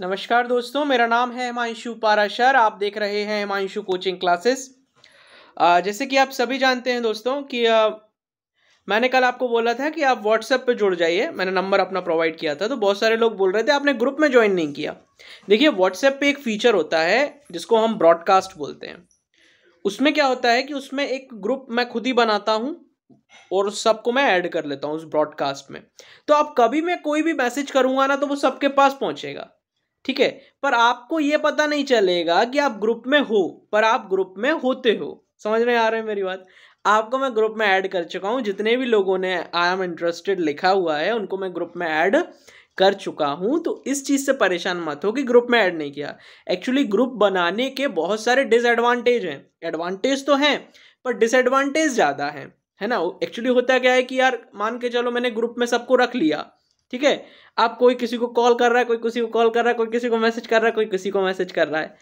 नमस्कार दोस्तों मेरा नाम है हिमांशु पाराशर आप देख रहे हैं हिमांशु कोचिंग क्लासेस जैसे कि आप सभी जानते हैं दोस्तों कि आ, मैंने कल आपको बोला था कि आप व्हाट्सएप पे जुड़ जाइए मैंने नंबर अपना प्रोवाइड किया था तो बहुत सारे लोग बोल रहे थे आपने ग्रुप में ज्वाइन नहीं किया देखिए व्हाट्सएप पे एक फीचर होता है जिसको हम ब्रॉडकास्ट बोलते हैं उसमें क्या होता है कि उसमें एक ग्रुप मैं खुद ही बनाता हूँ और सबको मैं ऐड कर लेता हूँ उस ब्रॉडकास्ट में तो आप कभी मैं कोई भी मैसेज करूँगा ना तो वो सबके पास पहुँचेगा ठीक है पर आपको ये पता नहीं चलेगा कि आप ग्रुप में हो पर आप ग्रुप में होते हो समझ में आ रहे हैं मेरी बात आपको मैं ग्रुप में ऐड कर चुका हूँ जितने भी लोगों ने आई एम इंटरेस्टेड लिखा हुआ है उनको मैं ग्रुप में ऐड कर चुका हूँ तो इस चीज़ से परेशान मत हो कि ग्रुप में ऐड नहीं किया एक्चुअली ग्रुप बनाने के बहुत सारे डिसएडवांटेज हैं एडवांटेज तो हैं पर डिसएडवांटेज ज़्यादा हैं है ना एक्चुअली होता क्या है कि यार मान के चलो मैंने ग्रुप में सबको रख लिया ठीक है आप कोई किसी को कॉल कर रहा है कोई किसी को कॉल कर रहा है कोई किसी को मैसेज कर रहा है कोई किसी को मैसेज कर रहा है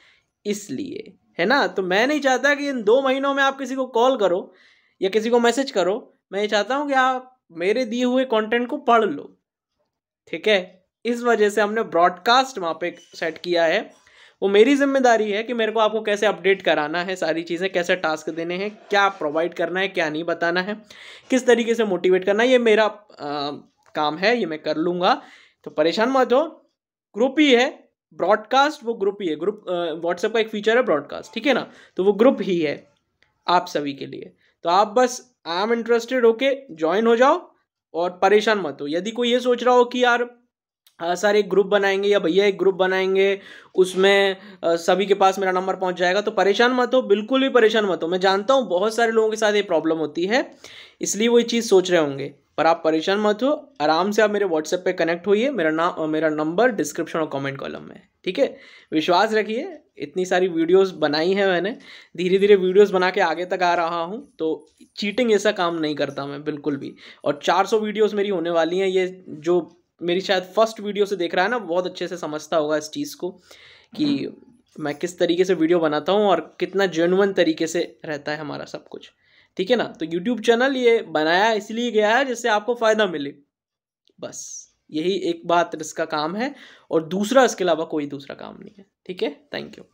इसलिए है ना तो मैं नहीं चाहता कि इन दो महीनों में आप किसी को कॉल करो या किसी को मैसेज करो मैं ये चाहता हूँ कि आप मेरे दिए हुए कंटेंट को पढ़ लो ठीक है इस वजह से हमने ब्रॉडकास्ट वहाँ पे सेट किया है वो मेरी जिम्मेदारी है कि मेरे को आपको कैसे अपडेट कराना है सारी चीज़ें कैसे टास्क देने हैं क्या प्रोवाइड करना है क्या नहीं बताना है किस तरीके से मोटिवेट करना है ये मेरा आ, काम है ये मैं कर लूंगा तो परेशान मत हो ग्रुप ही है ब्रॉडकास्ट वो ग्रुप ही है ग्रुप व्हाट्सएप का एक फीचर है ब्रॉडकास्ट ठीक है ना तो वो ग्रुप ही है आप सभी के लिए तो आप बस आई एम इंटरेस्टेड होके ज्वाइन हो जाओ और परेशान मत हो यदि कोई ये सोच रहा हो कि यार सर एक ग्रुप बनाएंगे या भैया एक ग्रुप बनाएंगे उसमें सभी के पास मेरा नंबर पहुंच जाएगा तो परेशान मत हो बिल्कुल भी परेशान मत हो मैं जानता हूँ बहुत सारे लोगों के साथ ये प्रॉब्लम होती है इसलिए वो ये चीज़ सोच रहे होंगे पर आप परेशान मत हो आराम से आप मेरे व्हाट्सएप पे कनेक्ट होइए मेरा नाम और मेरा नंबर डिस्क्रिप्शन और कमेंट कॉलम में ठीक है विश्वास रखिए इतनी सारी वीडियोस बनाई हैं मैंने धीरे धीरे वीडियोस बना के आगे तक आ रहा हूँ तो चीटिंग ऐसा काम नहीं करता मैं बिल्कुल भी और 400 वीडियोस मेरी होने वाली हैं ये जो मेरी शायद फर्स्ट वीडियो से देख रहा है ना बहुत अच्छे से समझता होगा इस चीज़ को कि मैं किस तरीके से वीडियो बनाता हूँ और कितना जेनुअन तरीके से रहता है हमारा सब कुछ ठीक है ना तो यूट्यूब चैनल ये बनाया इसलिए गया है जिससे आपको फ़ायदा मिले बस यही एक बात इसका काम है और दूसरा इसके अलावा कोई दूसरा काम नहीं है ठीक है थैंक यू